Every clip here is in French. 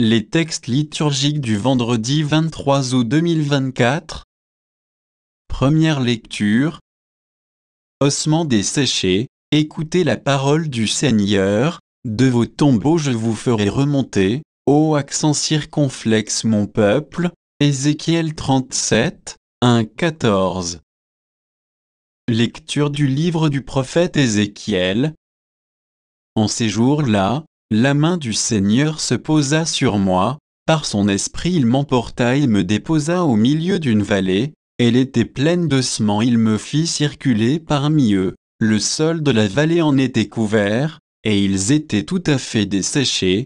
Les textes liturgiques du vendredi 23 août 2024 Première lecture Ossements desséchés, écoutez la parole du Seigneur, de vos tombeaux je vous ferai remonter, ô accent circonflexe mon peuple, Ézéchiel 37, 1 14 Lecture du livre du prophète Ézéchiel En ces jours-là, la main du Seigneur se posa sur moi, par son esprit il m'emporta et me déposa au milieu d'une vallée, elle était pleine d'ossements il me fit circuler parmi eux, le sol de la vallée en était couvert, et ils étaient tout à fait desséchés.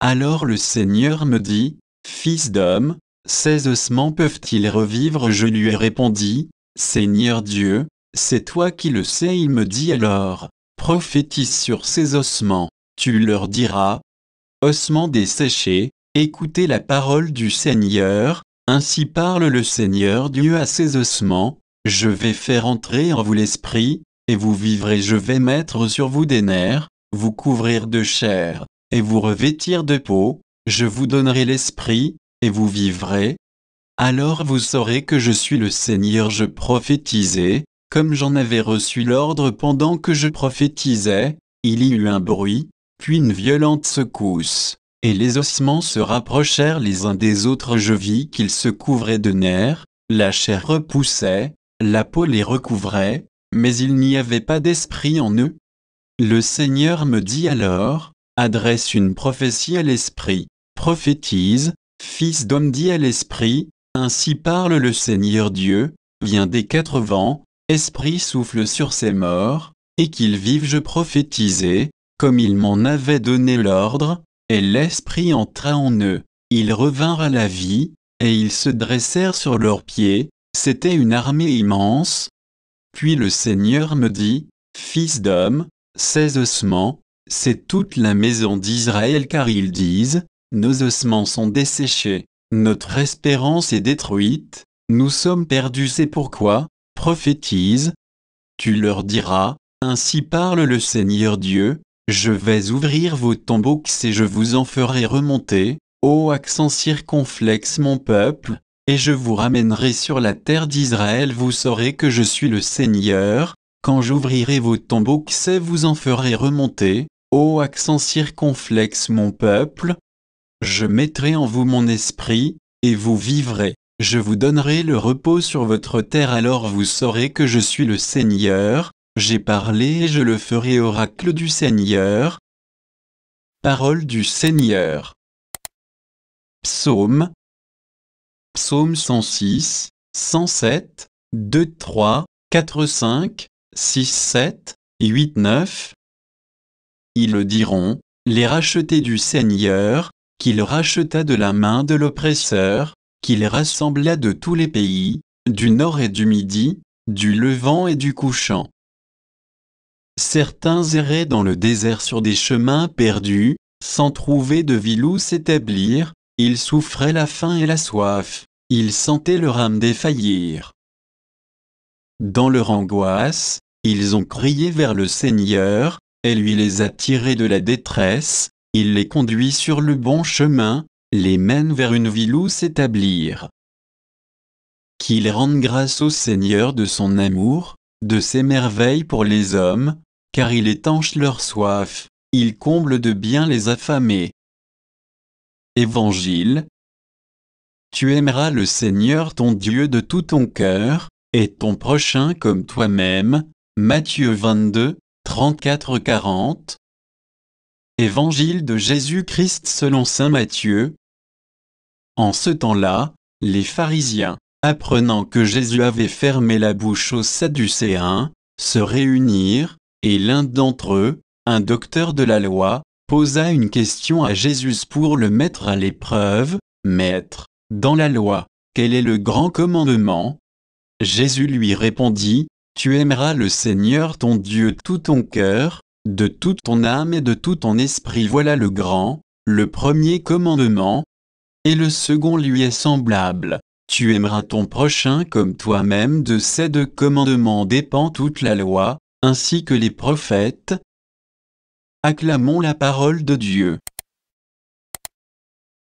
Alors le Seigneur me dit, Fils d'homme, ces ossements peuvent-ils revivre Je lui ai répondu, Seigneur Dieu, c'est toi qui le sais il me dit alors, prophétise sur ces ossements, tu leur diras, ossements desséchés, écoutez la parole du Seigneur, ainsi parle le Seigneur Dieu à ses ossements, je vais faire entrer en vous l'esprit, et vous vivrez, je vais mettre sur vous des nerfs, vous couvrir de chair, et vous revêtir de peau, je vous donnerai l'esprit, et vous vivrez. Alors vous saurez que je suis le Seigneur, je prophétisais, comme j'en avais reçu l'ordre pendant que je prophétisais, il y eut un bruit, puis une violente secousse, et les ossements se rapprochèrent les uns des autres. Je vis qu'ils se couvraient de nerfs, la chair repoussait, la peau les recouvrait, mais il n'y avait pas d'esprit en eux. Le Seigneur me dit alors, adresse une prophétie à l'esprit, prophétise, fils d'homme dit à l'esprit, ainsi parle le Seigneur Dieu, vient des quatre vents, esprit souffle sur ses morts, et qu'ils vivent je prophétisais, comme il m'en avait donné l'ordre, et l'esprit entra en eux. Ils revinrent à la vie, et ils se dressèrent sur leurs pieds, c'était une armée immense. Puis le Seigneur me dit, Fils d'homme, ces ossements, c'est toute la maison d'Israël car ils disent, Nos ossements sont desséchés, notre espérance est détruite, nous sommes perdus c'est pourquoi, prophétise. Tu leur diras, Ainsi parle le Seigneur Dieu, je vais ouvrir vos tombeaux et je vous en ferai remonter, ô accent circonflexe mon peuple, et je vous ramènerai sur la terre d'Israël vous saurez que je suis le Seigneur, quand j'ouvrirai vos tombeaux et vous en ferai remonter, ô accent circonflexe mon peuple, je mettrai en vous mon esprit, et vous vivrez. Je vous donnerai le repos sur votre terre alors vous saurez que je suis le Seigneur, j'ai parlé et je le ferai oracle du Seigneur. Parole du Seigneur. Psaume. Psaume 106, 107, 2, 3, 4, 5, 6, 7, 8, 9. Ils le diront, les rachetés du Seigneur, qu'il racheta de la main de l'oppresseur, qu'il rassembla de tous les pays, du nord et du midi, du levant et du couchant. Certains erraient dans le désert sur des chemins perdus, sans trouver de ville où s'établir, ils souffraient la faim et la soif, ils sentaient leur âme défaillir. Dans leur angoisse, ils ont crié vers le Seigneur, et lui les a tirés de la détresse, il les conduit sur le bon chemin, les mène vers une ville où s'établir. Qu'ils rendent grâce au Seigneur de son amour, de ses merveilles pour les hommes, car il étanche leur soif, il comble de bien les affamés. Évangile Tu aimeras le Seigneur ton Dieu de tout ton cœur, et ton prochain comme toi-même. Matthieu 22, 34-40 Évangile de Jésus-Christ selon Saint Matthieu En ce temps-là, les pharisiens, apprenant que Jésus avait fermé la bouche aux Sadducéens, se réunirent, et l'un d'entre eux, un docteur de la loi, posa une question à Jésus pour le mettre à l'épreuve, Maître, dans la loi, quel est le grand commandement Jésus lui répondit, Tu aimeras le Seigneur ton Dieu tout ton cœur, de toute ton âme et de tout ton esprit. Voilà le grand, le premier commandement. Et le second lui est semblable. Tu aimeras ton prochain comme toi-même. De ces deux commandements dépend toute la loi ainsi que les prophètes, acclamons la parole de Dieu.